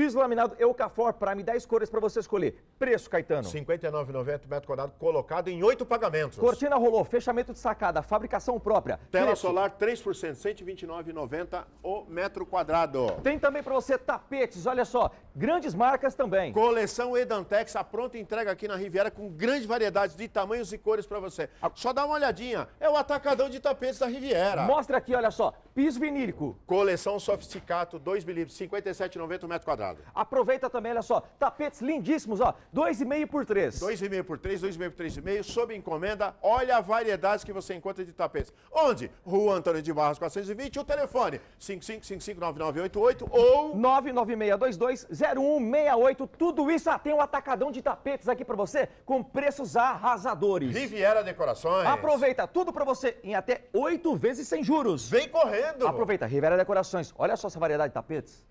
Piso laminado Eucafor Prime, 10 cores para você escolher. Preço, Caetano? 59,90 metro quadrado, colocado em 8 pagamentos. Cortina rolou, fechamento de sacada, fabricação própria. Tela Preço. solar 3%, 129,90 o metro quadrado. Tem também para você tapetes, olha só, grandes marcas também. Coleção Edantex, a pronta entrega aqui na Riviera com grande variedade de tamanhos e cores para você. Só dá uma olhadinha, é o atacadão de tapetes da Riviera. Mostra aqui, olha só, piso vinílico. Coleção Sofisticato, 2 milímetros, 57,90 metro quadrado. Obrigado. Aproveita também, olha só, tapetes lindíssimos, ó, 2,5 por 3. 2,5 por 3, 2,5 por 3,5, sob encomenda, olha a variedade que você encontra de tapetes. Onde? Rua Antônio de Barros 420, o telefone 55559988 ou 996220168. Tudo isso, ah, tem um atacadão de tapetes aqui para você com preços arrasadores. Riviera Decorações. Aproveita tudo para você em até 8 vezes sem juros. Vem correndo. Aproveita, Riviera Decorações. Olha só essa variedade de tapetes.